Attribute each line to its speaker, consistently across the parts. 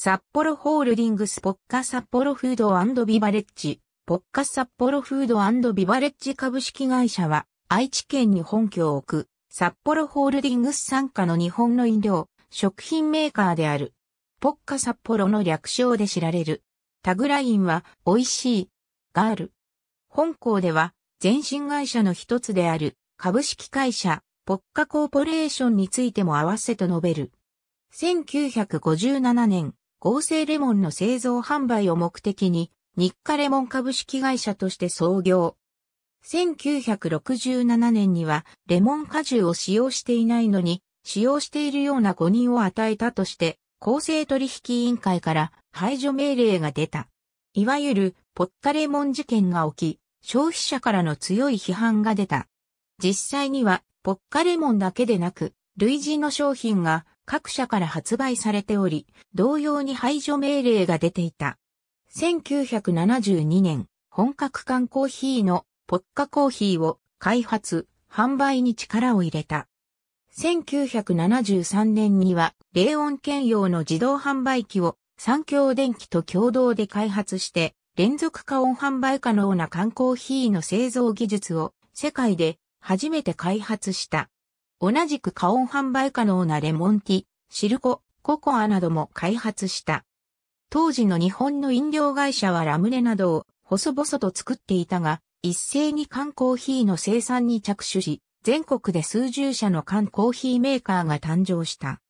Speaker 1: 札幌ホールディングスポッカ札幌フードビバレッジ、ポッカ札幌フードビバレッジ株式会社は、愛知県に本拠を置く、札幌ホールディングス傘下の日本の飲料、食品メーカーである。ポッカ札幌の略称で知られる。タグラインは、美味しい、がある。本校では、全身会社の一つである、株式会社、ポッカコーポレーションについても合わせと述べる。1957年、合成レモンの製造販売を目的に、日課レモン株式会社として創業。1967年には、レモン果汁を使用していないのに、使用しているような誤認を与えたとして、公正取引委員会から排除命令が出た。いわゆる、ポッカレモン事件が起き、消費者からの強い批判が出た。実際には、ポッカレモンだけでなく、類似の商品が各社から発売されており、同様に排除命令が出ていた。1972年、本格缶コーヒーのポッカコーヒーを開発、販売に力を入れた。1973年には、冷温兼用の自動販売機を三共電機と共同で開発して、連続化温販売可能な缶コーヒーの製造技術を世界で初めて開発した。同じく加温販売可能なレモンティ、シルコ、ココアなども開発した。当時の日本の飲料会社はラムネなどを細々と作っていたが、一斉に缶コーヒーの生産に着手し、全国で数十社の缶コーヒーメーカーが誕生した。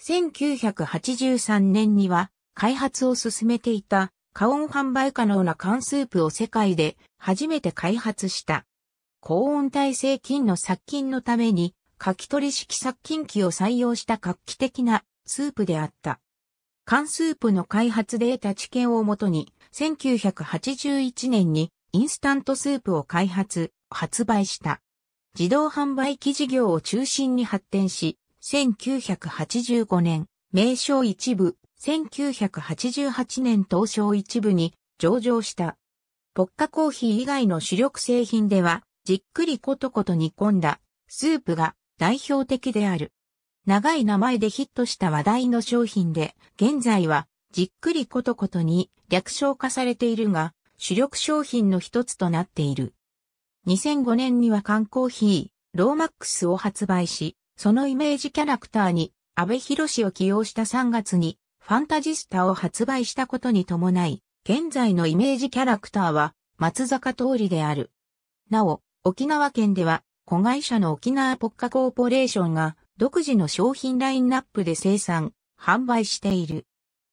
Speaker 1: 1983年には開発を進めていた加温販売可能な缶スープを世界で初めて開発した。高温耐性菌の殺菌のために書き取り式殺菌機を採用した画期的なスープであった。缶スープの開発で得た知見をもとに、1981年にインスタントスープを開発、発売した。自動販売機事業を中心に発展し、1985年、名称一部、1988年東証一部に上場した。ポッカコーヒー以外の主力製品では、じっくりコトコト煮込んだスープが代表的である。長い名前でヒットした話題の商品で、現在はじっくりことことに略称化されているが、主力商品の一つとなっている。2005年には缶コーヒー、ローマックスを発売し、そのイメージキャラクターに安倍博士を起用した3月にファンタジスタを発売したことに伴い、現在のイメージキャラクターは松坂通りである。なお、沖縄県では子会社の沖縄ポッカコーポレーションが独自の商品ラインナップで生産、販売している。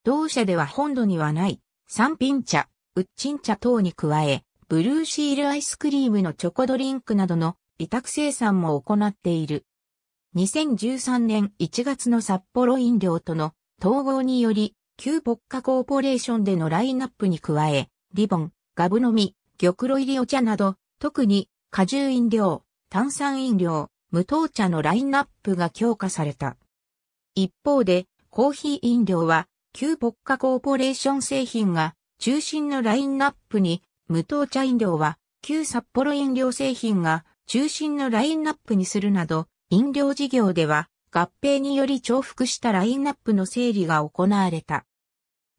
Speaker 1: 同社では本土にはない三品茶、ウッチン茶等に加え、ブルーシールアイスクリームのチョコドリンクなどの委託生産も行っている。2013年1月の札幌飲料との統合により、旧ポッカコーポレーションでのラインナップに加え、リボン、ガブ飲み、玉露入りお茶など、特に果汁飲料、炭酸飲料、無糖茶のラインナップが強化された。一方で、コーヒー飲料は、旧ポッカコーポレーション製品が中心のラインナップに、無糖茶飲料は、旧札幌飲料製品が中心のラインナップにするなど、飲料事業では、合併により重複したラインナップの整理が行われた。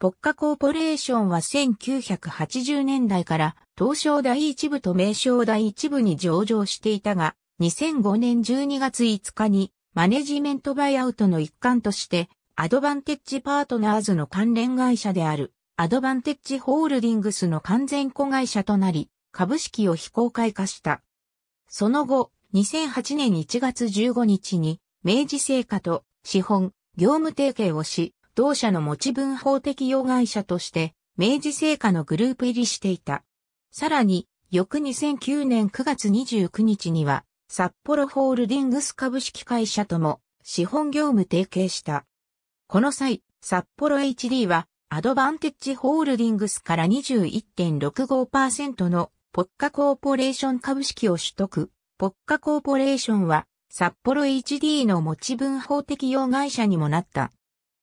Speaker 1: ポッカコーポレーションは1980年代から東証第一部と名称第一部に上場していたが、2005年12月5日にマネジメントバイアウトの一環として、アドバンテッジパートナーズの関連会社である、アドバンテッジホールディングスの完全子会社となり、株式を非公開化した。その後、2008年1月15日に、明治製菓と資本、業務提携をし、同社の持ち分法的用会社として、明治製菓のグループ入りしていた。さらに、翌2009年9月29日には、札幌ホールディングス株式会社とも資本業務提携した。この際、札幌 HD はアドバンテッジホールディングスから21.65%のポッカコーポレーション株式を取得。ポッカコーポレーションは札幌 HD の持ち分法適用会社にもなった。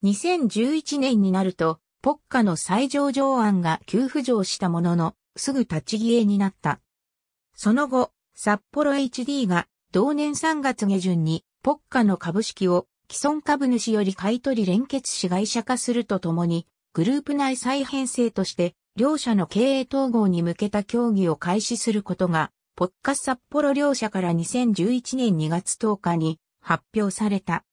Speaker 1: 2011年になると、ポッカの再上場案が急浮上したものの、すぐ立ち消えになった。その後、札幌 HD が同年3月下旬にポッカの株式を既存株主より買い取り連結し会社化するとともに、グループ内再編成として、両社の経営統合に向けた協議を開始することが、ポッカ札幌両社から2011年2月10日に発表された。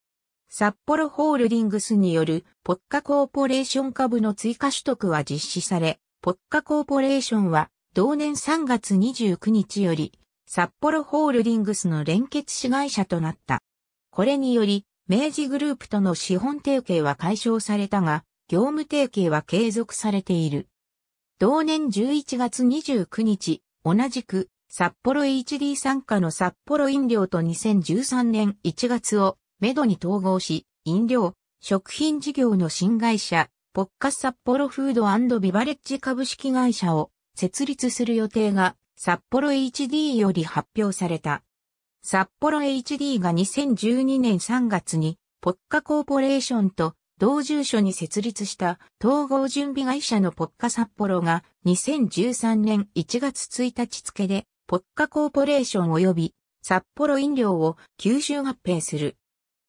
Speaker 1: 札幌ホールディングスによるポッカコーポレーション株の追加取得は実施され、ポッカコーポレーションは、同年3月29日より、札幌ホールディングスの連結子会社となった。これにより、明治グループとの資本提携は解消されたが、業務提携は継続されている。同年11月29日、同じく、札幌 HD 参加の札幌飲料と2013年1月をめどに統合し、飲料、食品事業の新会社、ポッカ札幌フードビバレッジ株式会社を設立する予定が札幌 HD より発表された。札幌 HD が2012年3月にポッカコーポレーションと同住所に設立した統合準備会社のポッカ札幌が2013年1月1日付でポッカコーポレーション及び札幌飲料を吸収合併する。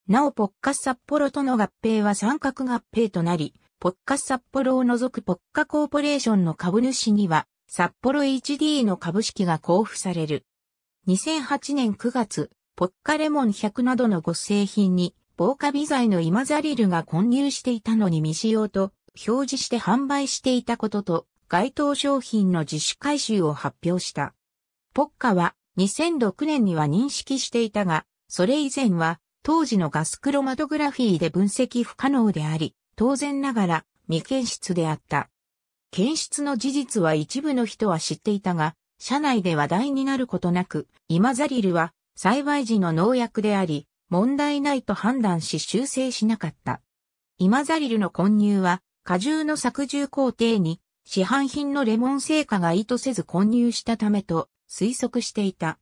Speaker 1: なおポッカ札幌との合併は三角合併となり、ポッカ札幌を除くポッカコーポレーションの株主には、札幌 HD の株式が交付される。2008年9月、ポッカレモン100などのご製品に、防火微材のイマザリルが混入していたのに未使用と表示して販売していたことと、該当商品の自主回収を発表した。ポッカは2006年には認識していたが、それ以前は当時のガスクロマトグラフィーで分析不可能であり、当然ながら未検出であった。検出の事実は一部の人は知っていたが、社内で話題になることなく、イマザリルは栽培時の農薬であり、問題ないと判断し修正しなかった。イマザリルの混入は、果汁の削除工程に、市販品のレモン製菓が意図せず混入したためと推測していた。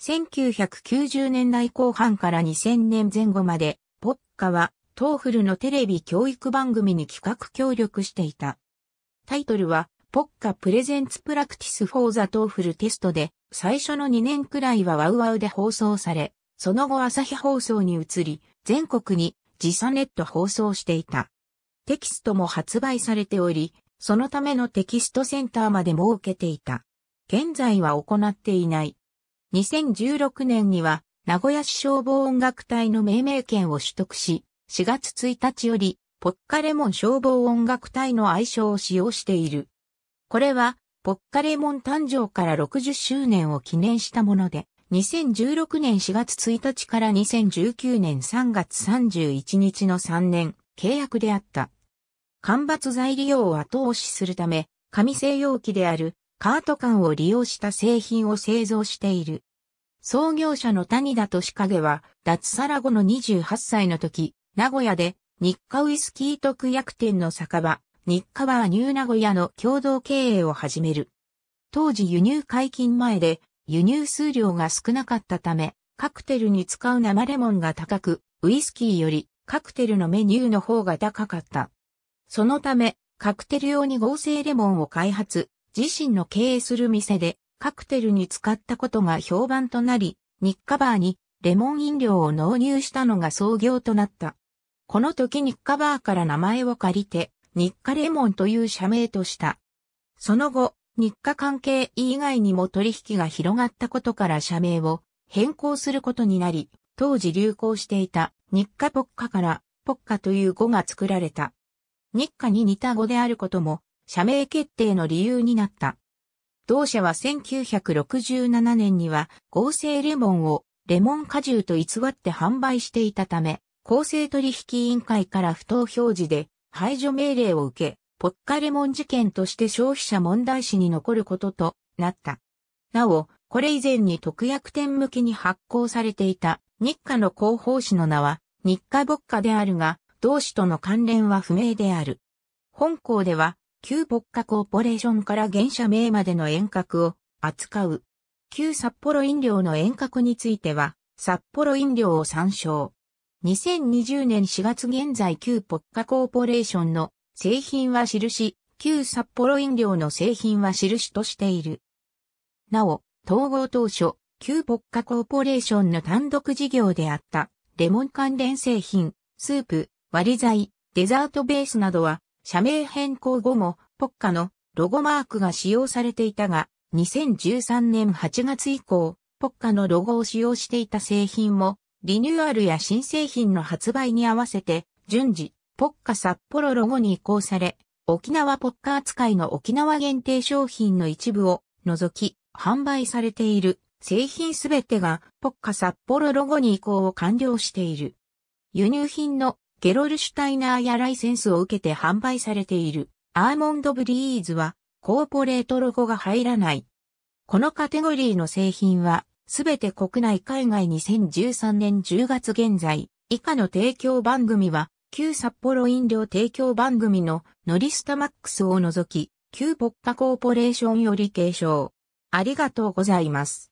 Speaker 1: 1990年代後半から2000年前後まで、ポッカはトーフルのテレビ教育番組に企画協力していた。タイトルは、ポッカプレゼンツプラクティスフォーザトーフルテストで、最初の2年くらいはワウワウで放送され、その後朝日放送に移り、全国に時差ネット放送していた。テキストも発売されており、そのためのテキストセンターまで設けていた。現在は行っていない。2016年には、名古屋市消防音楽隊の命名権を取得し、4月1日より、ポッカレモン消防音楽隊の愛称を使用している。これは、ポッカレモン誕生から60周年を記念したもので、2016年4月1日から2019年3月31日の3年、契約であった。間伐材利用を後押しするため、紙製容器であるカート缶を利用した製品を製造している。創業者の谷田敏影は、脱サラ後の28歳の時、名古屋で日課ウイスキー特約店の酒場、日課バーニュー名古屋の共同経営を始める。当時輸入解禁前で輸入数量が少なかったため、カクテルに使う生レモンが高く、ウイスキーよりカクテルのメニューの方が高かった。そのため、カクテル用に合成レモンを開発、自身の経営する店でカクテルに使ったことが評判となり、日課バーにレモン飲料を納入したのが創業となった。この時日課バーから名前を借りて、日課レモンという社名とした。その後、日課関係以外にも取引が広がったことから社名を変更することになり、当時流行していた日課ポッカからポッカという語が作られた。日課に似た語であることも社名決定の理由になった。同社は1967年には合成レモンをレモン果汁と偽って販売していたため、公正取引委員会から不当表示で排除命令を受け、ポッカレモン事件として消費者問題史に残ることとなった。なお、これ以前に特約店向けに発行されていた日課の広報誌の名は日課牧歌であるが、同誌との関連は不明である。本校では、旧牧歌コーポレーションから現社名までの遠隔を扱う。旧札幌飲料の遠隔については、札幌飲料を参照。2020年4月現在旧ポッカコーポレーションの製品は印、旧札幌飲料の製品は印としている。なお、統合当初、旧ポッカコーポレーションの単独事業であったレモン関連製品、スープ、割り剤、デザートベースなどは社名変更後もポッカのロゴマークが使用されていたが2013年8月以降、ポッカのロゴを使用していた製品もリニューアルや新製品の発売に合わせて、順次、ポッカ札幌ロゴに移行され、沖縄ポッカ扱いの沖縄限定商品の一部を除き、販売されている製品すべてがポッカ札幌ロゴに移行を完了している。輸入品のゲロルシュタイナーやライセンスを受けて販売されているアーモンドブリーズはコーポレートロゴが入らない。このカテゴリーの製品はすべて国内海外2013年10月現在、以下の提供番組は、旧札幌飲料提供番組のノリスタマックスを除き、旧ポッカコーポレーションより継承。ありがとうございます。